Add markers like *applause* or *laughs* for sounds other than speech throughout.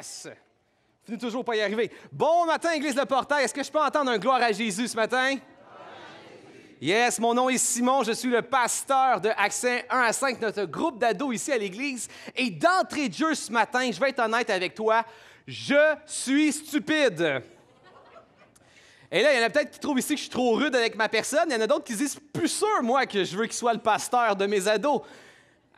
Yes! n'êtes toujours pas y arriver. Bon matin, Église Le Portail. Est-ce que je peux entendre un gloire à Jésus ce matin? Yes, mon nom est Simon, je suis le pasteur de Accès 1 à 5, notre groupe d'ados ici à l'Église. Et d'entrée de jeu ce matin, je vais être honnête avec toi, je suis stupide. Et là, il y en a peut-être qui trouvent ici que je suis trop rude avec ma personne. Il y en a d'autres qui disent, plus sûr, moi, que je veux qu'il soit le pasteur de mes ados.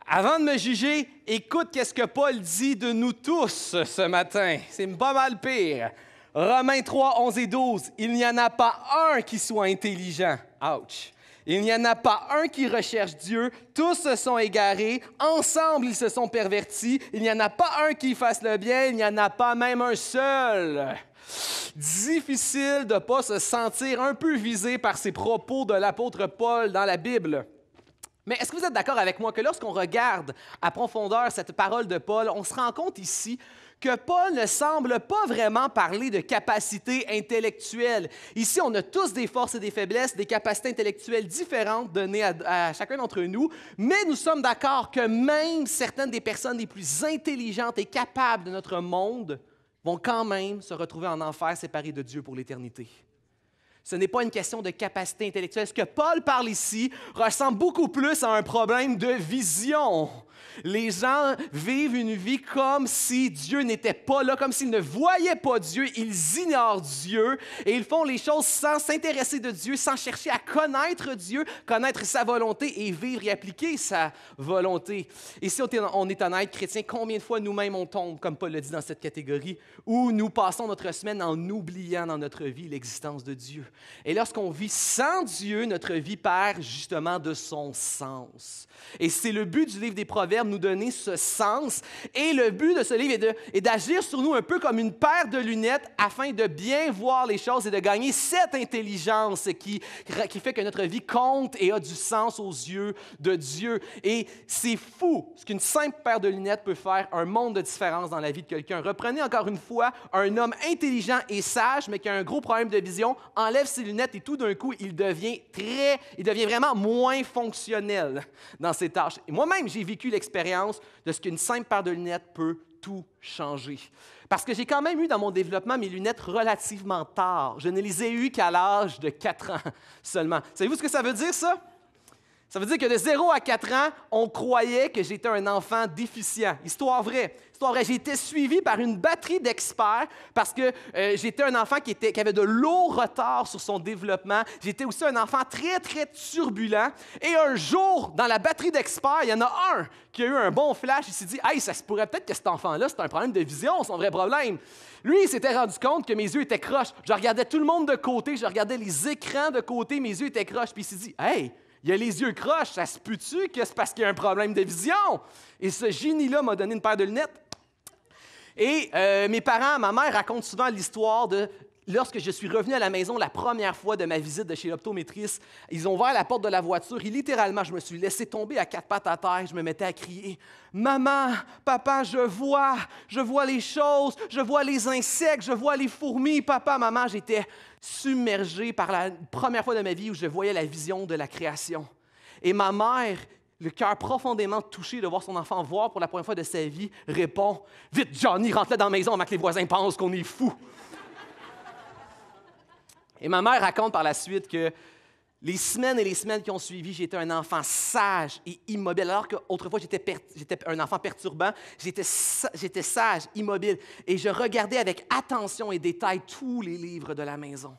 Avant de me juger, écoute qu'est-ce que Paul dit de nous tous ce matin. C'est pas mal pire. Romains 3, 11 et 12. Il n'y en a pas un qui soit intelligent. Ouch. Il n'y en a pas un qui recherche Dieu. Tous se sont égarés. Ensemble, ils se sont pervertis. Il n'y en a pas un qui fasse le bien. Il n'y en a pas même un seul. Difficile de ne pas se sentir un peu visé par ces propos de l'apôtre Paul dans la Bible. Mais est-ce que vous êtes d'accord avec moi que lorsqu'on regarde à profondeur cette parole de Paul, on se rend compte ici que Paul ne semble pas vraiment parler de capacités intellectuelles. Ici, on a tous des forces et des faiblesses, des capacités intellectuelles différentes données à, chacun d'entre nous, mais nous sommes d'accord que même certaines des personnes les plus intelligentes et capables de notre monde vont quand même se retrouver en enfer séparés de Dieu pour l'éternité. Ce n'est pas une question de capacité intellectuelle. Ce que Paul parle ici ressemble beaucoup plus à un problème de vision. Les gens vivent une vie comme si Dieu n'était pas là, comme s'ils ne voyaient pas Dieu, ils ignorent Dieu et ils font les choses sans s'intéresser de Dieu, sans chercher à connaître Dieu, connaître sa volonté et vivre et appliquer sa volonté. Et si on est honnête, chrétien, combien de fois nous-mêmes on tombe, comme Paul le dit dans cette catégorie, où nous passons notre semaine en oubliant dans notre vie l'existence de Dieu. Et lorsqu'on vit sans Dieu, notre vie perd justement de son sens. Et c'est le but du livre des Proverbes nous donner ce sens. Et le but de ce livre est d'agir sur nous un peu comme une paire de lunettes afin de bien voir les choses et de gagner cette intelligence qui, qui fait que notre vie compte et a du sens aux yeux de Dieu. Et c'est fou ce qu'une simple paire de lunettes peut faire un monde de différence dans la vie de quelqu'un. Reprenez encore une fois un homme intelligent et sage, mais qui a un gros problème de vision, enlève ses lunettes et tout d'un coup, il devient très, il devient vraiment moins fonctionnel dans ses tâches. moi-même, j'ai vécu l'expérience de ce qu'une simple paire de lunettes peut tout changer. Parce que j'ai quand même eu dans mon développement mes lunettes relativement tard. Je ne les ai eues qu'à l'âge de 4 ans seulement. Savez-vous ce que ça veut dire, ça? Ça veut dire que de 0 à 4 ans, on croyait que j'étais un enfant déficient. Histoire vraie. Histoire vraie. J'ai été suivi par une batterie d'experts parce que euh, j'étais un enfant qui, qui avait de lourds retards sur son développement. J'étais aussi un enfant très, très turbulent. Et un jour, dans la batterie d'experts, il y en a un qui a eu un bon flash. Il s'est dit Hey, ça se pourrait peut-être que cet enfant-là, c'est un problème de vision, son vrai problème. Lui, il s'était rendu compte que mes yeux étaient croches. Je regardais tout le monde de côté, je regardais les écrans de côté, mes yeux étaient croches. Puis il s'est dit Hey, il a les yeux croches, ça se put tu que c'est parce qu'il y a un problème de vision? Et ce génie-là m'a donné une paire de lunettes. Et euh, mes parents, ma mère racontent souvent l'histoire de lorsque je suis revenu à la maison la première fois de ma visite de chez l'optométrice, ils ont ouvert la porte de la voiture et littéralement, je me suis laissé tomber à quatre pattes à terre. Je me mettais à crier Maman, papa, je vois, je vois les choses, je vois les insectes, je vois les fourmis, papa, maman. J'étais submergé par la première fois de ma vie où je voyais la vision de la création. Et ma mère, le cœur profondément touché de voir son enfant voir pour la première fois de sa vie, répond Vite, Johnny, rentre dans la maison avant que les voisins pensent qu'on est fou. Et ma mère raconte par la suite que les semaines et les semaines qui ont suivi, j'étais un enfant sage et immobile, alors qu'autrefois j'étais, un enfant perturbant, j'étais, sage, immobile, et je regardais avec attention et détail tous les livres de la maison.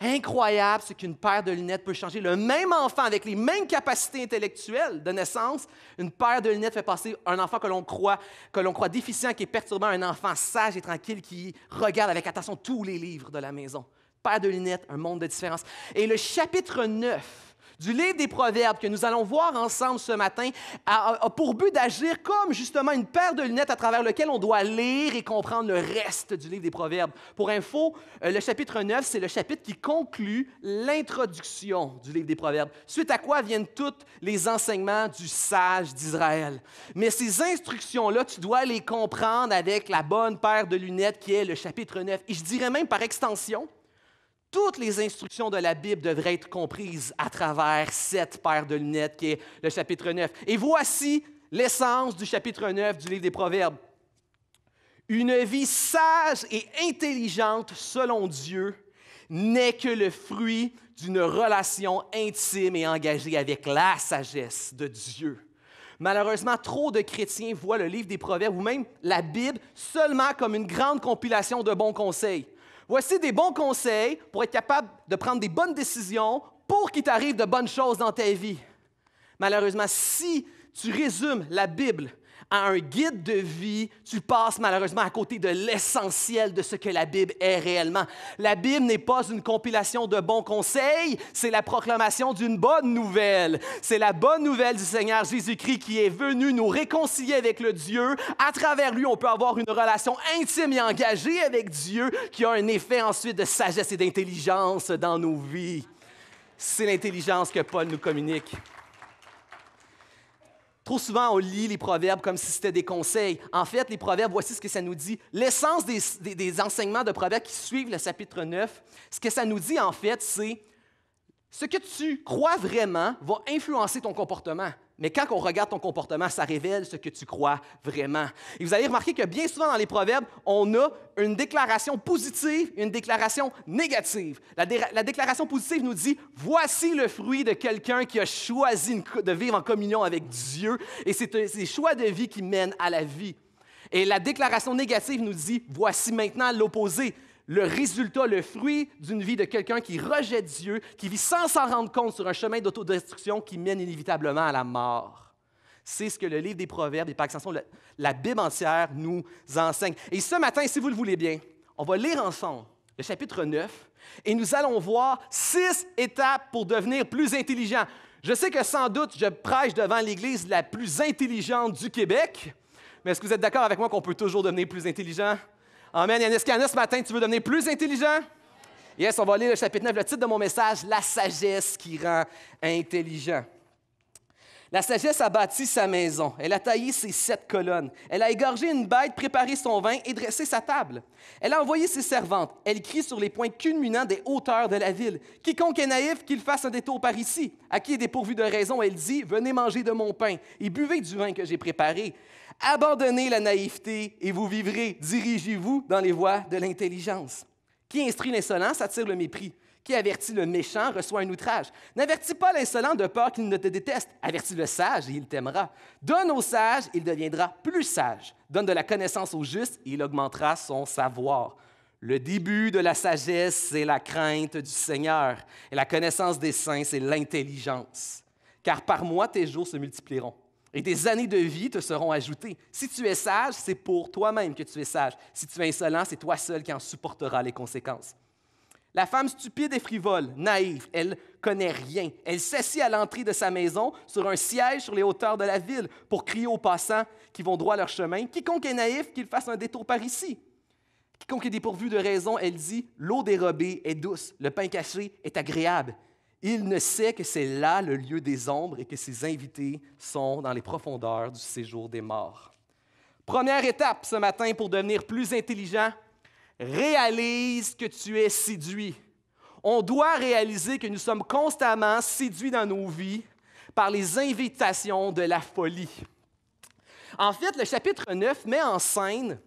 Incroyable ce qu'une paire de lunettes peut changer. Le même enfant avec les mêmes capacités intellectuelles de naissance, une paire de lunettes fait passer un enfant que l'on croit, que l'on croit déficient, qui est perturbant, un enfant sage et tranquille qui regarde avec attention tous les livres de la maison paire de lunettes, un monde de différence. Et le chapitre 9 du livre des Proverbes que nous allons voir ensemble ce matin a, pour but d'agir comme justement une paire de lunettes à travers lequel on doit lire et comprendre le reste du livre des Proverbes. Pour info, euh, le chapitre 9, c'est le chapitre qui conclut l'introduction du livre des Proverbes, suite à quoi viennent tous les enseignements du sage d'Israël. Mais ces instructions-là, tu dois les comprendre avec la bonne paire de lunettes qui est le chapitre 9. Et je dirais même par extension, toutes les instructions de la Bible devraient être comprises à travers cette paire de lunettes qui est le chapitre 9. Et voici l'essence du chapitre 9 du livre des Proverbes. Une vie sage et intelligente selon Dieu n'est que le fruit d'une relation intime et engagée avec la sagesse de Dieu. Malheureusement, trop de chrétiens voient le livre des Proverbes ou même la Bible seulement comme une grande compilation de bons conseils. Voici des bons conseils pour être capable de prendre des bonnes décisions pour qu'il t'arrive de bonnes choses dans ta vie. Malheureusement, si tu résumes la Bible à un guide de vie, tu passes malheureusement à côté de l'essentiel de ce que la Bible est réellement. La Bible n'est pas une compilation de bons conseils, c'est la proclamation d'une bonne nouvelle. C'est la bonne nouvelle du Seigneur Jésus-Christ qui est venu nous réconcilier avec le Dieu. À travers lui, on peut avoir une relation intime et engagée avec Dieu qui a un effet ensuite de sagesse et d'intelligence dans nos vies. C'est l'intelligence que Paul nous communique. Trop souvent, on lit les proverbes comme si c'était des conseils. En fait, les proverbes, voici ce que ça nous dit. L'essence des, enseignements de proverbes qui suivent le chapitre 9, ce que ça nous dit en fait, c'est ce que tu crois vraiment va influencer ton comportement. Mais quand on regarde ton comportement, ça révèle ce que tu crois vraiment. Et vous allez remarquer que bien souvent dans les proverbes, on a une déclaration positive une déclaration négative. La, déclaration positive nous dit, voici le fruit de quelqu'un qui a choisi de vivre en communion avec Dieu, et c'est ces choix de vie qui mènent à la vie. Et la déclaration négative nous dit, voici maintenant l'opposé le résultat, le fruit d'une vie de quelqu'un qui rejette Dieu, qui vit sans s'en rendre compte sur un chemin d'autodestruction qui mène inévitablement à la mort. C'est ce que le livre des Proverbes et par extension la Bible entière nous enseigne. Et ce matin, si vous le voulez bien, on va lire ensemble le chapitre 9 et nous allons voir six étapes pour devenir plus intelligent. Je sais que sans doute, je prêche devant l'Église la plus intelligente du Québec, mais est-ce que vous êtes d'accord avec moi qu'on peut toujours devenir plus intelligent? Amen. Yannis y ce matin, tu veux devenir plus intelligent? Yes, on va lire le chapitre 9, le titre de mon message, La sagesse qui rend intelligent. La sagesse a bâti sa maison, elle a taillé ses sept colonnes, elle a égorgé une bête, préparé son vin et dressé sa table. Elle a envoyé ses servantes, elle crie sur les points culminants des hauteurs de la ville. Quiconque est naïf, qu'il fasse un détour par ici. À qui est dépourvu de raison, elle dit, venez manger de mon pain et buvez du vin que j'ai préparé. Abandonnez la naïveté et vous vivrez. Dirigez-vous dans les voies de l'intelligence. Qui instruit l'insolence attire le mépris. Qui avertit le méchant reçoit un outrage. N'avertis pas l'insolent de peur qu'il ne te déteste. Avertis le sage et il t'aimera. Donne au sage, il deviendra plus sage. Donne de la connaissance au juste il augmentera son savoir. Le début de la sagesse, c'est la crainte du Seigneur. Et la connaissance des saints, c'est l'intelligence. Car par moi, tes jours se multiplieront. Et des années de vie te seront ajoutées. Si tu es sage, c'est pour toi-même que tu es sage. Si tu es insolent, c'est toi seul qui en supporteras les conséquences. La femme stupide et frivole, naïve, elle connaît rien. Elle s'assit à l'entrée de sa maison sur un siège sur les hauteurs de la ville pour crier aux passants qui vont droit leur chemin Quiconque est naïf, qu'il fasse un détour par ici. Quiconque est dépourvu de raison, elle dit L'eau dérobée est douce, le pain caché est agréable. Il ne sait que c'est là le lieu des ombres et que ses invités sont dans les profondeurs du séjour des morts. Première étape ce matin pour devenir plus intelligent, réalise que tu es séduit. On doit réaliser que nous sommes constamment séduits dans nos vies par les invitations de la folie. En fait, le chapitre 9 met en scène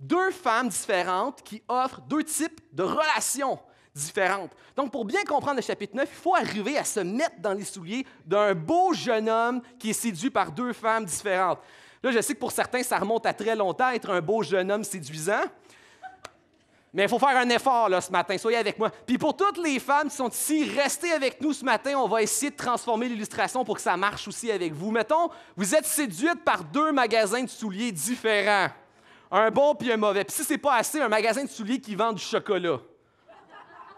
deux femmes différentes qui offrent deux types de relations différentes. Donc, pour bien comprendre le chapitre 9, il faut arriver à se mettre dans les souliers d'un beau jeune homme qui est séduit par deux femmes différentes. Là, je sais que pour certains, ça remonte à très longtemps, être un beau jeune homme séduisant. Mais il faut faire un effort là, ce matin. Soyez avec moi. Puis pour toutes les femmes qui sont ici, restez avec nous ce matin. On va essayer de transformer l'illustration pour que ça marche aussi avec vous. Mettons, vous êtes séduite par deux magasins de souliers différents. Un bon puis un mauvais. Puis si c'est pas assez, un magasin de souliers qui vend du chocolat.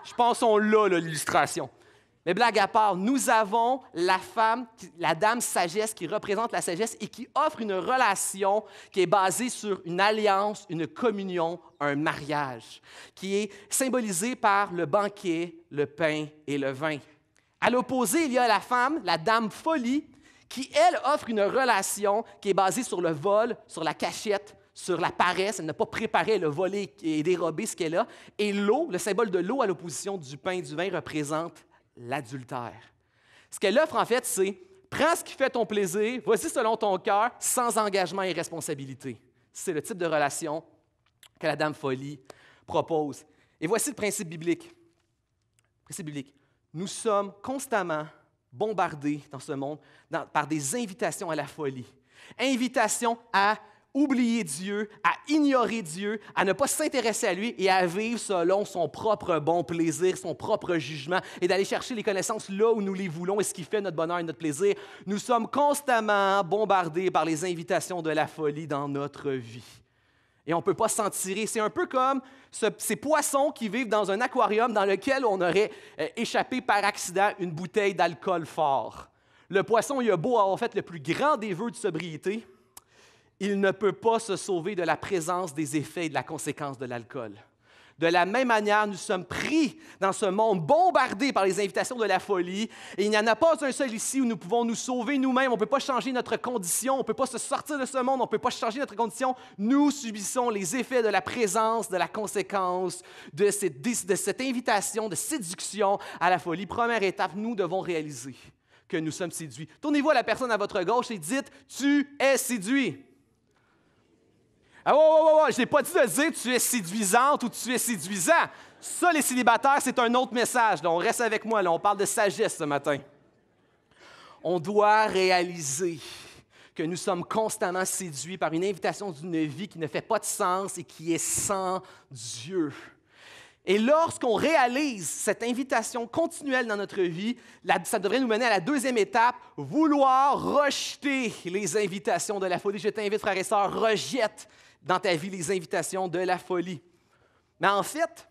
Je pense qu'on l'a, l'illustration. Mais blague à part, nous avons la femme, la dame sagesse qui représente la sagesse et qui offre une relation qui est basée sur une alliance, une communion, un mariage, qui est symbolisée par le banquet, le pain et le vin. À l'opposé, il y a la femme, la dame folie, qui, elle, offre une relation qui est basée sur le vol, sur la cachette, sur la paresse, elle n'a pas préparé, le a volé et dérobé ce qu'elle a. Et l'eau, le symbole de l'eau à l'opposition du pain et du vin, représente l'adultère. Ce qu'elle offre, en fait, c'est prends ce qui fait ton plaisir, voici selon ton cœur, sans engagement et responsabilité. C'est le type de relation que la dame folie propose. Et voici le principe biblique. principe biblique. Nous sommes constamment bombardés dans ce monde par des invitations à la folie, invitations à oublier Dieu, à ignorer Dieu, à ne pas s'intéresser à lui et à vivre selon son propre bon plaisir, son propre jugement et d'aller chercher les connaissances là où nous les voulons et ce qui fait notre bonheur et notre plaisir. Nous sommes constamment bombardés par les invitations de la folie dans notre vie. Et on ne peut pas s'en tirer. C'est un peu comme ces poissons qui vivent dans un aquarium dans lequel on aurait euh, échappé par accident une bouteille d'alcool fort. Le poisson, il a beau avoir fait le plus grand des vœux de sobriété, il ne peut pas se sauver de la présence des effets et de la conséquence de l'alcool. De la même manière, nous sommes pris dans ce monde, bombardé par les invitations de la folie, et il n'y en a pas un seul ici où nous pouvons nous sauver nous-mêmes. On ne peut pas changer notre condition, on ne peut pas se sortir de ce monde, on ne peut pas changer notre condition. Nous subissons les effets de la présence, de la conséquence, de, de cette invitation, de séduction à la folie. Première étape, nous devons réaliser que nous sommes séduits. Tournez-vous à la personne à votre gauche et dites, tu es séduit. Ah ouais, ouais, ouais, je n'ai pas dit de dire tu es séduisante ou tu es séduisant. Ça, les célibataires, c'est un autre message. Donc on reste avec moi, on parle de sagesse ce matin. On doit réaliser que nous sommes constamment séduits par une invitation d'une vie qui ne fait pas de sens et qui est sans Dieu. Et lorsqu'on réalise cette invitation continuelle dans notre vie, ça devrait nous mener à la deuxième étape, vouloir rejeter les invitations de la folie. Je t'invite, frères et sœurs, rejette dans ta vie les invitations de la folie. Mais en fait,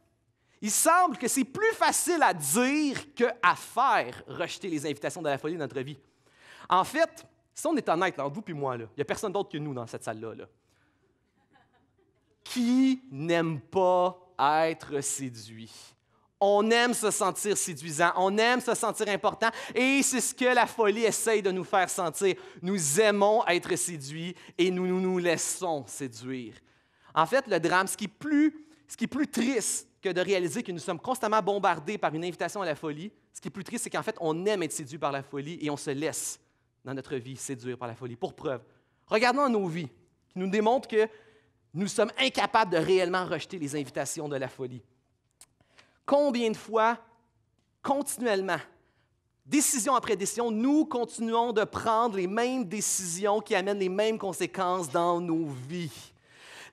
il semble que c'est plus facile à dire qu'à faire rejeter les invitations de la folie dans notre vie. En fait, si on est honnête, entre vous et moi, il n'y a personne d'autre que nous dans cette salle-là. Là. Qui n'aime pas être séduit? On aime se sentir séduisant, on aime se sentir important et c'est ce que la folie essaye de nous faire sentir. Nous aimons être séduits et nous nous, laissons séduire. En fait, le drame, qui est ce qui est plus triste que de réaliser que nous sommes constamment bombardés par une invitation à la folie, ce qui est plus triste, c'est qu'en fait, on aime être séduit par la folie et on se laisse dans notre vie séduire par la folie. Pour preuve, regardons nos vies qui nous démontrent que nous sommes incapables de réellement rejeter les invitations de la folie. Combien de fois, continuellement, décision après décision, nous continuons de prendre les mêmes décisions qui amènent les mêmes conséquences dans nos vies.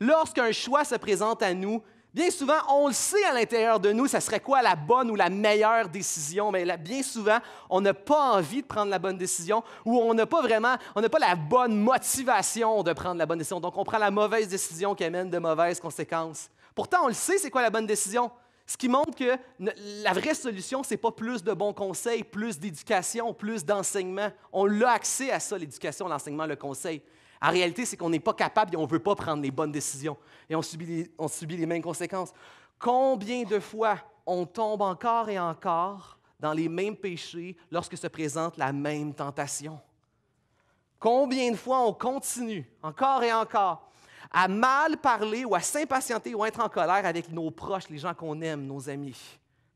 Lorsqu'un choix se présente à nous, bien souvent, on le sait à l'intérieur de nous, ce serait quoi la bonne ou la meilleure décision, mais là, bien souvent, on n'a pas envie de prendre la bonne décision ou on n'a pas vraiment, on n'a pas la bonne motivation de prendre la bonne décision. Donc, on prend la mauvaise décision qui amène de mauvaises conséquences. Pourtant, on le sait, c'est quoi la bonne décision? Ce qui montre que la vraie solution, ce n'est pas plus de bons conseils, plus d'éducation, plus d'enseignement. On a accès à ça, l'éducation, l'enseignement, le conseil. En réalité, c'est qu'on n'est pas capable et on ne veut pas prendre les bonnes décisions. Et on subit les mêmes conséquences. Combien de fois on tombe encore et encore dans les mêmes péchés lorsque se présente la même tentation? Combien de fois on continue, encore et encore? à mal parler ou à s'impatienter ou à être en colère avec nos proches, les gens qu'on aime, nos amis.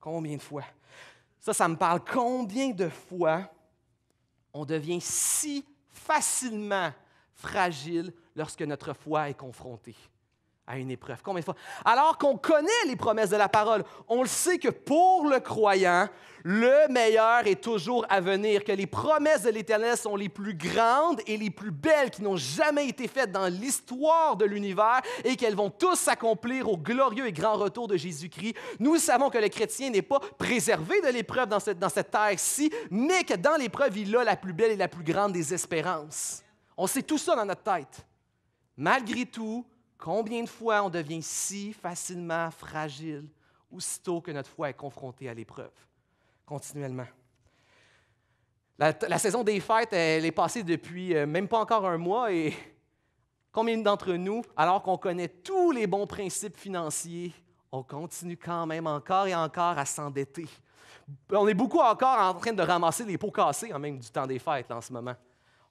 Combien de fois? Ça, ça me parle. Combien de fois on devient si facilement fragile lorsque notre foi est confrontée? à une épreuve. Combien de fois? Alors qu'on connaît les promesses de la parole, on le sait que pour le croyant, le meilleur est toujours à venir, que les promesses de l'Éternel sont les plus grandes et les plus belles qui n'ont jamais été faites dans l'histoire de l'univers et qu'elles vont tous s'accomplir au glorieux et grand retour de Jésus-Christ. Nous savons que le chrétien n'est pas préservé de l'épreuve dans cette, dans cette terre-ci, mais que dans l'épreuve, il a la plus belle et la plus grande des espérances. On sait tout ça dans notre tête. Malgré tout, Combien de fois on devient si facilement fragile aussitôt que notre foi est confrontée à l'épreuve, continuellement? La, saison des fêtes, elle est passée depuis euh, même pas encore un mois et *laughs* combien d'entre nous, alors qu'on connaît tous les bons principes financiers, on continue quand même encore et encore à s'endetter? On est beaucoup encore en train de ramasser les pots cassés en même du temps des fêtes en ce moment.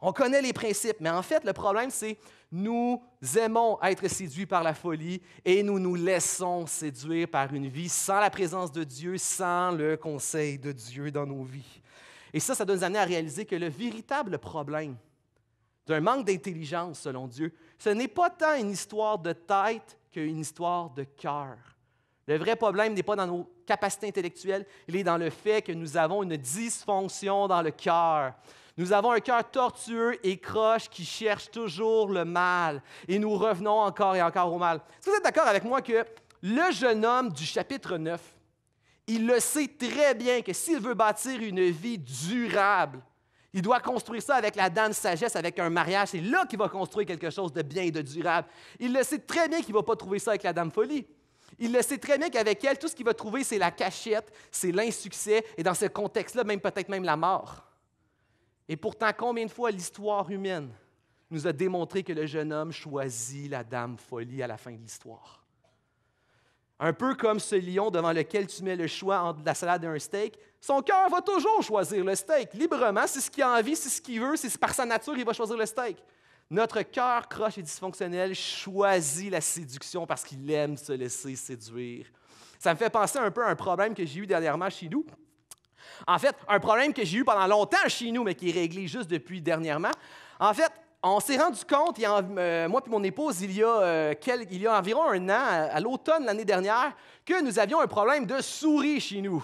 On connaît les principes, mais en fait, le problème, c'est nous aimons être séduits par la folie et nous nous laissons séduire par une vie sans la présence de Dieu, sans le conseil de Dieu dans nos vies. Et ça, ça doit nous amener à réaliser que le véritable problème d'un manque d'intelligence, selon Dieu, ce n'est pas tant une histoire de tête qu'une histoire de cœur. Le vrai problème n'est pas dans nos capacités intellectuelles, il est dans le fait que nous avons une dysfonction dans le cœur. Nous avons un cœur tortueux et croche qui cherche toujours le mal. Et nous revenons encore et encore au mal. Est-ce que vous êtes d'accord avec moi que le jeune homme du chapitre 9, il le sait très bien que s'il veut bâtir une vie durable, il doit construire ça avec la dame sagesse, avec un mariage. C'est là qu'il va construire quelque chose de bien et de durable. Il le sait très bien qu'il ne va pas trouver ça avec la dame folie. Il le sait très bien qu'avec elle, tout ce qu'il va trouver, c'est la cachette, c'est l'insuccès, et dans ce contexte-là, même peut-être même la mort. Et pourtant, combien de fois l'histoire humaine nous a démontré que le jeune homme choisit la dame folie à la fin de l'histoire? Un peu comme ce lion devant lequel tu mets le choix entre la salade et un steak, son cœur va toujours choisir le steak. Librement, c'est ce qu'il a envie, c'est ce qu'il veut, c'est par sa nature, il va choisir le steak. Notre cœur croche et dysfonctionnel choisit la séduction parce qu'il aime se laisser séduire. Ça me fait penser un peu à un problème que j'ai eu dernièrement chez nous. En fait, un problème que j'ai eu pendant longtemps chez nous, mais qui est réglé juste depuis dernièrement. En fait, on s'est rendu compte, euh, moi et mon épouse, euh, il y, a, environ un an, à l'automne l'année dernière, que nous avions un problème de souris chez nous.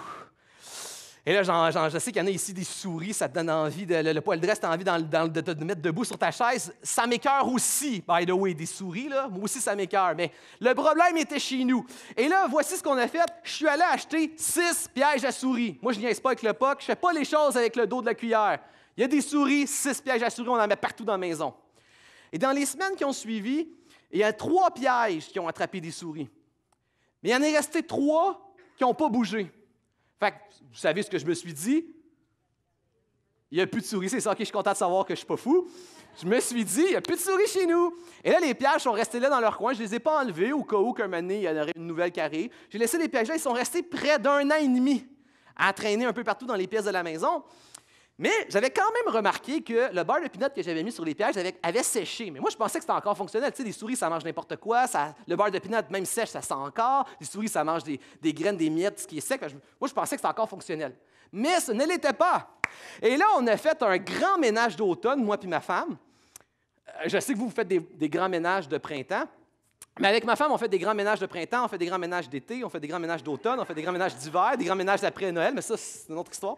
Et là, je sais qu'il y en a ici des souris, ça te donne envie, de, le, poil dresse, t'as envie de te mettre debout sur ta chaise. Ça m'écœure aussi, by the way, des souris, là. Moi aussi, ça m'écœure. Mais le problème était chez nous. Et là, voici ce qu'on a fait. Je suis allé acheter six pièges à souris. Moi, je niaise pas avec le POC, je fais pas les choses avec le dos de la cuillère. Il y a des souris, six pièges à souris, on en met partout dans la maison. Et dans les semaines qui ont suivi, il y a trois pièges qui ont attrapé des souris. Mais il y en est resté trois qui n'ont pas bougé. Fait vous savez ce que je me suis dit? Il n'y a plus de souris, c'est ça, ok, je suis content de savoir que je suis pas fou. Je me suis dit, il n'y a plus de souris chez nous. Et là, les pièges sont restés là dans leur coin. Je ne les ai pas enlevés au cas où qu'un année, il y en aurait une nouvelle carrée. J'ai laissé les pièges là. Ils sont restés près d'un an et demi à traîner un peu partout dans les pièces de la maison. Mais j'avais quand même remarqué que le beurre de pinot que j'avais mis sur les pièges avait, séché. Mais moi, je pensais que c'était encore fonctionnel. Tu sais, les souris, ça mange n'importe quoi. Ça, le beurre de pinot, même sèche, ça sent encore. Les souris, ça mange des, graines, des miettes, ce qui est sec. moi, je pensais que c'était encore fonctionnel. Mais ce ne l'était pas. Et là, on a fait un grand ménage d'automne, moi puis ma femme. Euh, je sais que vous, vous faites des, grands ménages de printemps. Mais avec ma femme, on fait des grands ménages de printemps, on fait des grands ménages d'été, on fait des grands ménages d'automne, on fait des grands ménages d'hiver, des grands ménages d'après Noël, mais ça, c'est une autre histoire.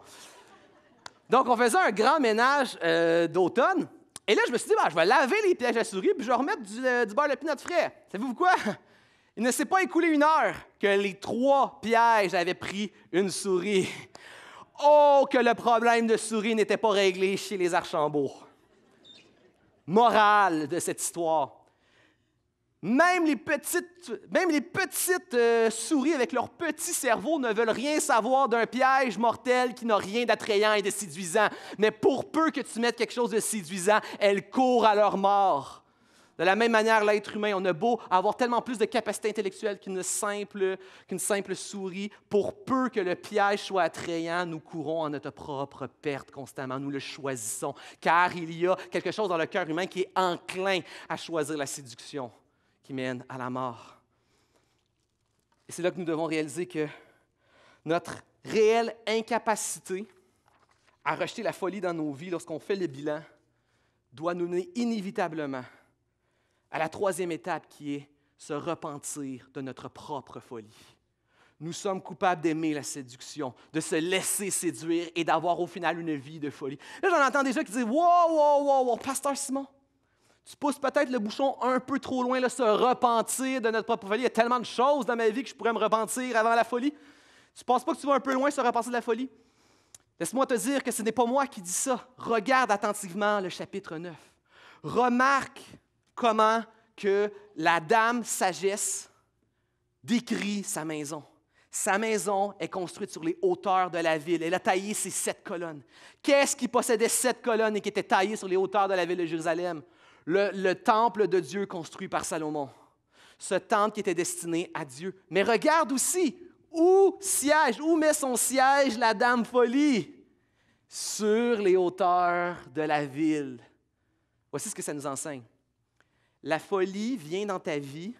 Donc, on faisait un grand ménage euh, d'automne. Et là, je me suis dit, ben, je vais laver les pièges à souris, puis je vais remettre du, euh, du beurre de pinot frais. Savez-vous quoi? *laughs* Il ne s'est pas écoulé une heure que les trois pièges avaient pris une souris. Oh, que le problème de souris n'était pas réglé chez les Archambault. Morale de cette histoire. Même les petites, euh, souris avec leur petit cerveau ne veulent rien savoir d'un piège mortel qui n'a rien d'attrayant et de séduisant. Mais pour peu que tu mettes quelque chose de séduisant, elles courent à leur mort. De la même manière, l'être humain, on a beau avoir tellement plus de capacités intellectuelles qu'une simple, qu'une simple souris, pour peu que le piège soit attrayant, nous courons à notre propre perte constamment, nous le choisissons, car il y a quelque chose dans le cœur humain qui est enclin à choisir la séduction mène à la mort. Et c'est là que nous devons réaliser que notre réelle incapacité à rejeter la folie dans nos vies lorsqu'on fait le bilan doit nous mener inévitablement à la troisième étape qui est se repentir de notre propre folie. Nous sommes coupables d'aimer la séduction, de se laisser séduire et d'avoir au final une vie de folie. Là, j'en entends des gens qui disent Wow, wow, wow, wow, Pasteur Simon, tu pousses peut-être le bouchon un peu trop loin, là, se repentir de notre propre folie. Il y a tellement de choses dans ma vie que je pourrais me repentir avant la folie. Tu ne penses pas que tu vas un peu loin, se repentir de la folie? Laisse-moi te dire que ce n'est pas moi qui dis ça. Regarde attentivement le chapitre 9. Remarque comment que la dame sagesse décrit sa maison. Sa maison est construite sur les hauteurs de la ville. Elle a taillé ses sept colonnes. Qu'est-ce qui possédait sept colonnes et qui était taillé sur les hauteurs de la ville de Jérusalem? le, temple de Dieu construit par Salomon. Ce temple qui était destiné à Dieu. Mais regarde aussi où siège, où met son siège la dame folie Sur les hauteurs de la ville. Voici ce que ça nous enseigne. La folie vient dans ta vie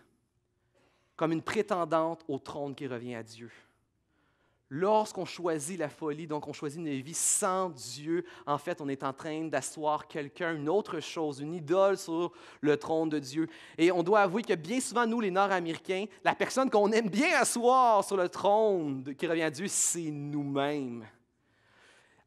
comme une prétendante au trône qui revient à Dieu. Lorsqu'on choisit la folie, donc on choisit une vie sans Dieu, en fait, on est en train d'asseoir quelqu'un, une autre chose, une idole sur le trône de Dieu. Et on doit avouer que bien souvent, nous, les Nord-Américains, la personne qu'on aime bien asseoir sur le trône qui revient à Dieu, c'est nous-mêmes.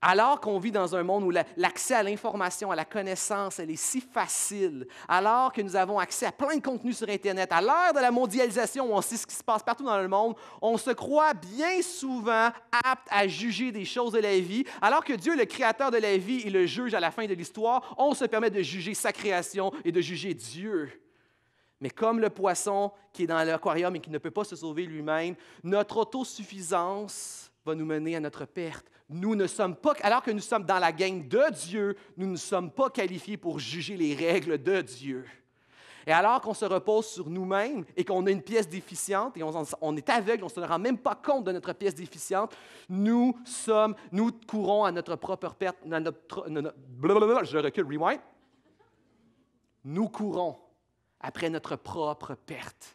Alors qu'on vit dans un monde où l'accès à l'information, à la connaissance, elle est si facile, alors que nous avons accès à plein de contenus sur Internet, à l'ère de la mondialisation où on sait ce qui se passe partout dans le monde, on se croit bien souvent apte à juger des choses de la vie, alors que Dieu, le créateur de la vie et le juge à la fin de l'histoire, on se permet de juger sa création et de juger Dieu. Mais comme le poisson qui est dans l'aquarium et qui ne peut pas se sauver lui-même, notre autosuffisance va nous mener à notre perte. Nous ne sommes pas, alors que nous sommes dans la gang de Dieu, nous ne sommes pas qualifiés pour juger les règles de Dieu. Et alors qu'on se repose sur nous-mêmes et qu'on a une pièce déficiente et on, est aveugle, on ne se rend même pas compte de notre pièce déficiente, nous sommes, nous courons à notre propre perte, notre, je recule, rewind. Nous courons après notre propre perte.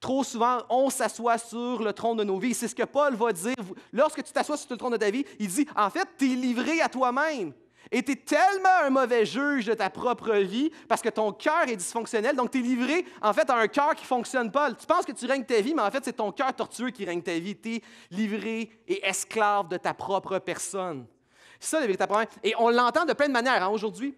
Trop souvent, on s'assoit sur le trône de nos vies. C'est ce que Paul va dire. Lorsque tu t'assois sur le trône de ta vie, il dit, en fait, tu es livré à toi-même. Et tu es tellement un mauvais juge de ta propre vie parce que ton cœur est dysfonctionnel. Donc, tu es livré, en fait, à un cœur qui fonctionne pas. Tu penses que tu règnes ta vie, mais en fait, c'est ton cœur tortueux qui règne ta vie. Tu es livré et esclave de ta propre personne. C'est ça, véritable problème. Et on l'entend de plein de manières hein, aujourd'hui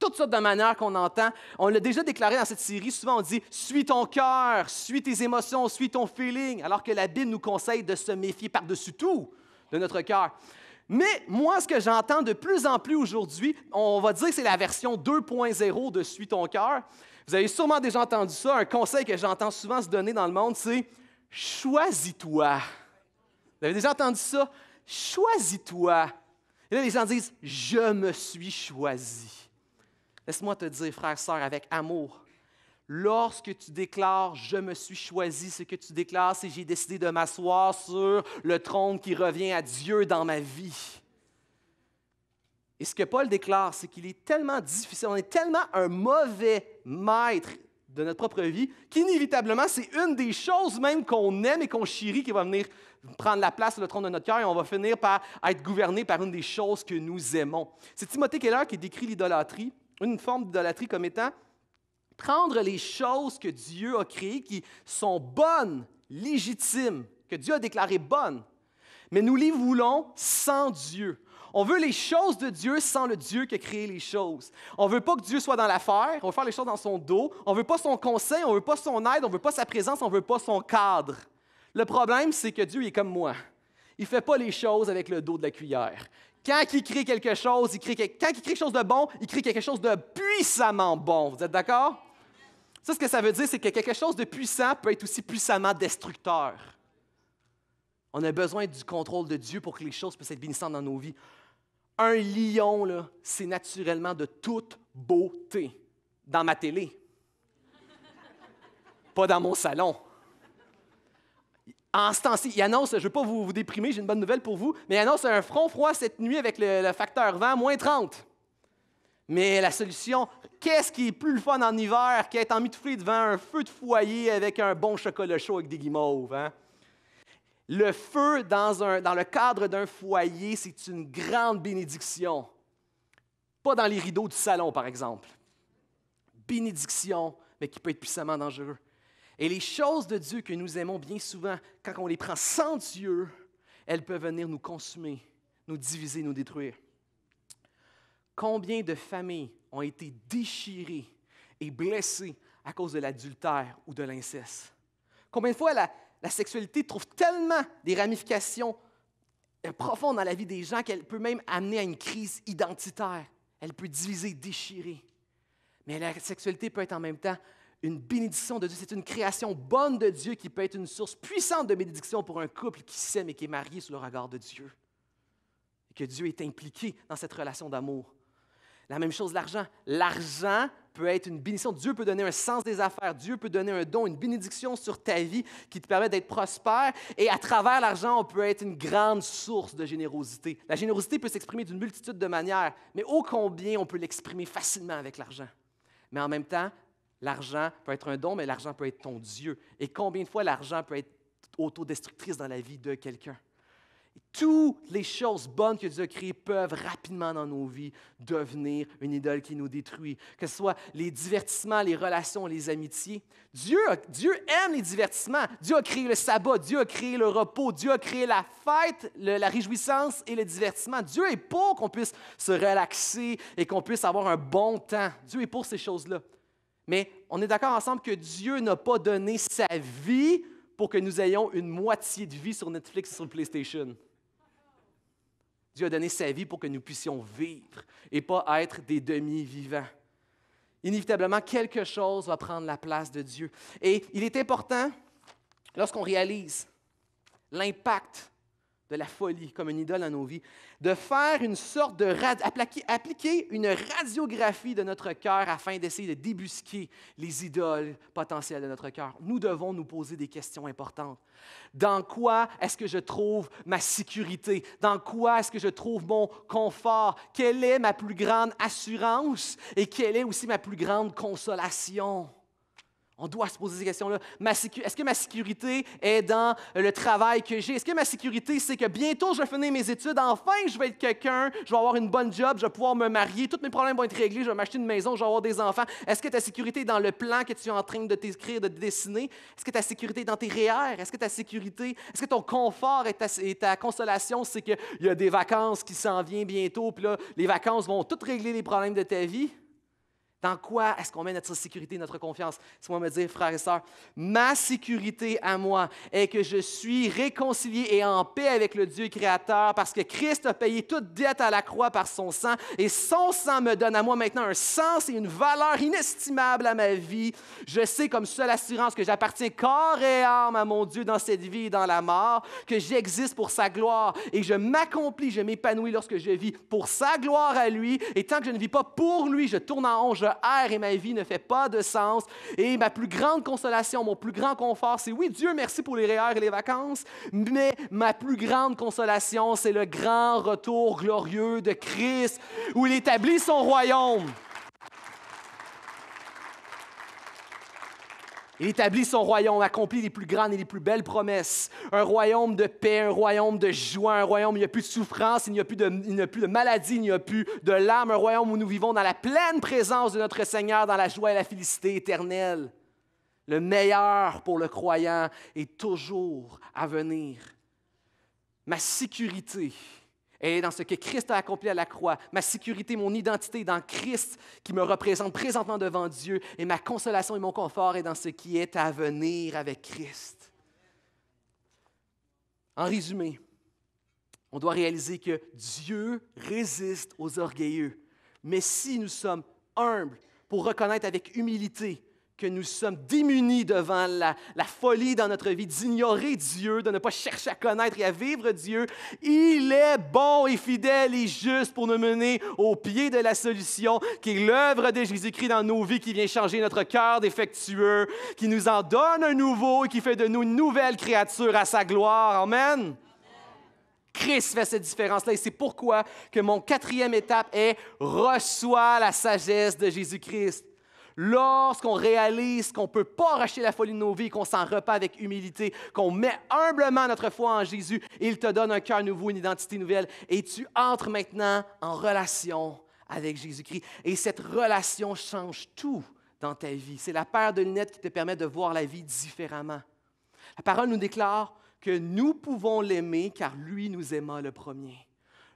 toutes sortes de manières qu'on entend. On l'a déjà déclaré dans cette série, souvent on dit suis ton cœur, suis tes émotions, suis ton feeling, alors que la Bible nous conseille de se méfier par-dessus tout de notre cœur. Mais moi, ce que j'entends de plus en plus aujourd'hui, on va dire que c'est la version 2.0 de Suis ton cœur. Vous avez sûrement déjà entendu ça. Un conseil que j'entends souvent se donner dans le monde, c'est Choisis-toi. Vous avez déjà entendu ça? Choisis-toi. Et là, les gens disent Je me suis choisi. Laisse-moi te dire, frère, sœur, avec amour, lorsque tu déclares Je me suis choisi, ce que tu déclares, c'est J'ai décidé de m'asseoir sur le trône qui revient à Dieu dans ma vie. Et ce que Paul déclare, c'est qu'il est tellement difficile, on est tellement un mauvais maître de notre propre vie, qu'inévitablement, c'est une des choses même qu'on aime et qu'on chérit qui va venir prendre la place sur le trône de notre cœur et on va finir par être gouverné par une des choses que nous aimons. C'est Timothée Keller qui décrit l'idolâtrie une forme d'idolâtrie comme étant prendre les choses que Dieu a créées, qui sont bonnes, légitimes, que Dieu a déclarées bonnes, mais nous les voulons sans Dieu. On veut les choses de Dieu sans le Dieu qui a créé les choses. On veut pas que Dieu soit dans l'affaire, on veut faire les choses dans son dos, on veut pas son conseil, on ne veut pas son aide, on veut pas sa présence, on ne veut pas son cadre. Le problème, c'est que Dieu est comme moi. Il fait pas les choses avec le dos de la cuillère. Quand il crée quelque chose, il chose de bon, il crée quelque chose de puissamment bon. Vous êtes d'accord? Ça, ce que ça veut dire, c'est que quelque chose de puissant peut être aussi puissamment destructeur. On a besoin du contrôle de Dieu pour que les choses puissent être bénissantes dans nos vies. Un lion, c'est naturellement de toute beauté. Dans ma télé. Pas dans mon salon en ce temps-ci, il annonce, je ne veux pas vous, déprimer, j'ai une bonne nouvelle pour vous, mais il annonce un front froid cette nuit avec le, facteur vent moins 30. Mais la solution, qu'est-ce qui est plus le fun en hiver qu'être emmitouflé devant un feu de foyer avec un bon chocolat chaud avec des guimauves? Hein? Le feu dans, un, dans le cadre d'un foyer, c'est une grande bénédiction. Pas dans les rideaux du salon, par exemple. Bénédiction, mais qui peut être puissamment dangereux. Et les choses de Dieu que nous aimons bien souvent, quand on les prend sans Dieu, elles peuvent venir nous consumer, nous diviser, nous détruire. Combien de familles ont été déchirées et blessées à cause de l'adultère ou de l'inceste? Combien de fois la, sexualité trouve tellement des ramifications euh, profondes dans la vie des gens qu'elle peut même amener à une crise identitaire. Elle peut diviser, déchirer. Mais la sexualité peut être en même temps une bénédiction de Dieu, c'est une création bonne de Dieu qui peut être une source puissante de bénédiction pour un couple qui s'aime et qui est marié sous le regard de Dieu. Et que Dieu est impliqué dans cette relation d'amour. La même chose, l'argent. L'argent peut être une bénédiction. Dieu peut donner un sens des affaires. Dieu peut donner un don, une bénédiction sur ta vie qui te permet d'être prospère. Et à travers l'argent, on peut être une grande source de générosité. La générosité peut s'exprimer d'une multitude de manières, mais ô combien on peut l'exprimer facilement avec l'argent. Mais en même temps, L'argent peut être un don, mais l'argent peut être ton Dieu. Et combien de fois l'argent peut être autodestructrice dans la vie de quelqu'un? Toutes les choses bonnes que Dieu a créées peuvent rapidement dans nos vies devenir une idole qui nous détruit. Que ce soit les divertissements, les relations, les amitiés. Dieu, Dieu aime les divertissements. Dieu a créé le sabbat, Dieu a créé le repos, Dieu a créé la fête, la réjouissance et le divertissement. Dieu est pour qu'on puisse se relaxer et qu'on puisse avoir un bon temps. Dieu est pour ces choses-là. Mais on est d'accord ensemble que Dieu n'a pas donné sa vie pour que nous ayons une moitié de vie sur Netflix et sur PlayStation. Dieu a donné sa vie pour que nous puissions vivre et pas être des demi-vivants. Inévitablement, quelque chose va prendre la place de Dieu. Et il est important, lorsqu'on réalise l'impact de la folie comme une idole dans nos vies, de faire une sorte de appliquer une radiographie de notre cœur afin d'essayer de débusquer les idoles potentielles de notre cœur. Nous devons nous poser des questions importantes. Dans quoi est-ce que je trouve ma sécurité? Dans quoi est-ce que je trouve mon confort? Quelle est ma plus grande assurance et quelle est aussi ma plus grande consolation? On doit se poser ces questions-là. Est-ce que ma sécurité est dans le travail que j'ai? Est-ce que ma sécurité, c'est que bientôt je vais finir mes études, enfin je vais être quelqu'un, je vais avoir une bonne job, je vais pouvoir me marier, tous mes problèmes vont être réglés, je vais m'acheter une maison, je vais avoir des enfants. Est-ce que ta sécurité est dans le plan que tu es en train de t'écrire, de te dessiner? Est-ce que ta sécurité est dans tes REER? Est-ce que ta sécurité, est-ce que ton confort et ta, consolation, c'est qu'il y a des vacances qui s'en viennent bientôt, puis là, les vacances vont toutes régler les problèmes de ta vie? Dans quoi est-ce qu'on met notre sécurité, notre confiance? C'est moi me dire, frères et sœurs, ma sécurité à moi est que je suis réconcilié et en paix avec le Dieu créateur parce que Christ a payé toute dette à la croix par son sang et son sang me donne à moi maintenant un sens et une valeur inestimable à ma vie. Je sais comme seule assurance que j'appartiens corps et âme à mon Dieu dans cette vie et dans la mort, que j'existe pour sa gloire et je m'accomplis, je m'épanouis lorsque je vis pour sa gloire à lui et tant que je ne vis pas pour lui, je tourne en rond, et ma vie ne fait pas de sens. Et ma plus grande consolation, mon plus grand confort, c'est oui, Dieu, merci pour les REER et les vacances, mais ma plus grande consolation, c'est le grand retour glorieux de Christ où il établit son royaume. Il établit son royaume, accomplit les plus grandes et les plus belles promesses. Un royaume de paix, un royaume de joie, un royaume où il n'y a plus de souffrance, il n'y a plus de, il a plus de maladie, il n'y a plus de larmes, un royaume où nous vivons dans la pleine présence de notre Seigneur, dans la joie et la félicité éternelle. Le meilleur pour le croyant est toujours à venir. Ma sécurité, elle dans ce que Christ a accompli à la croix. Ma sécurité, mon identité dans Christ qui me représente présentement devant Dieu. Et ma consolation et mon confort est dans ce qui est à venir avec Christ. En résumé, on doit réaliser que Dieu résiste aux orgueilleux. Mais si nous sommes humbles pour reconnaître avec humilité que nous sommes démunis devant la, folie dans notre vie d'ignorer Dieu, de ne pas chercher à connaître et à vivre Dieu. Il est bon et fidèle et juste pour nous mener au pied de la solution, qui est l'œuvre de Jésus-Christ dans nos vies, qui vient changer notre cœur défectueux, qui nous en donne un nouveau et qui fait de nous une nouvelle créature à sa gloire. Amen. Christ fait cette différence-là et c'est pourquoi que mon quatrième étape est reçois la sagesse de Jésus-Christ. Lorsqu'on réalise qu'on ne peut pas arracher la folie de nos vies, qu'on s'en repart avec humilité, qu'on met humblement notre foi en Jésus, il te donne un cœur nouveau, une identité nouvelle, et tu entres maintenant en relation avec Jésus-Christ. Et cette relation change tout dans ta vie. C'est la paire de lunettes qui te permet de voir la vie différemment. La parole nous déclare que nous pouvons l'aimer car lui nous aima le premier.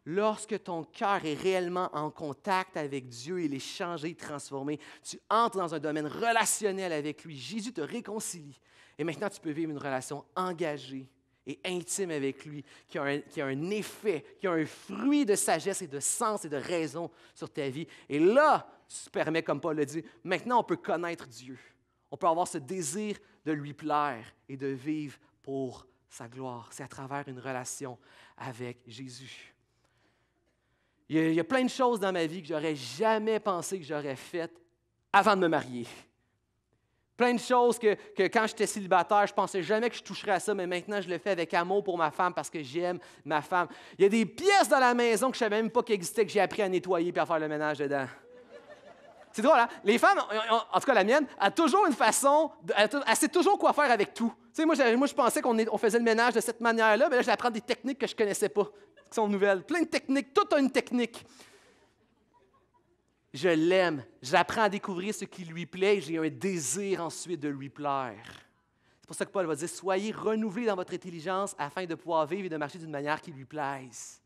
Lorsque ton cœur est réellement en contact avec Dieu, il est changé, transformé. Tu entres dans un domaine relationnel avec lui. Jésus te réconcilie. Et maintenant, tu peux vivre une relation engagée et intime avec lui, qui a, un, effet, qui a un fruit de sagesse et de sens et de raison sur ta vie. Et là, tu te permets, comme Paul le dit, maintenant on peut connaître Dieu. On peut avoir ce désir de lui plaire et de vivre pour sa gloire. C'est à travers une relation avec Jésus. Il y, a, plein de choses dans ma vie que j'aurais jamais pensé que j'aurais faites avant de me marier. Plein de choses que, quand j'étais célibataire, je pensais jamais que je toucherais à ça, mais maintenant je le fais avec amour pour ma femme parce que j'aime ma femme. Il y a des pièces dans la maison que je savais même pas qu'elles existaient, que j'ai appris à nettoyer et à faire le ménage dedans. C'est drôle, hein? Les femmes, en tout cas la mienne, a toujours une façon, elle, sait toujours quoi faire avec tout. Tu sais, moi, je pensais qu'on faisait le ménage de cette manière-là, mais là, j'apprends des techniques que je connaissais pas nouvelle nouvelles, plein de techniques, tout une technique. Je l'aime, j'apprends à découvrir ce qui lui plaît j'ai un désir ensuite de lui plaire. C'est pour ça que Paul va dire Soyez renouvelés dans votre intelligence afin de pouvoir vivre et de marcher d'une manière qui lui plaise.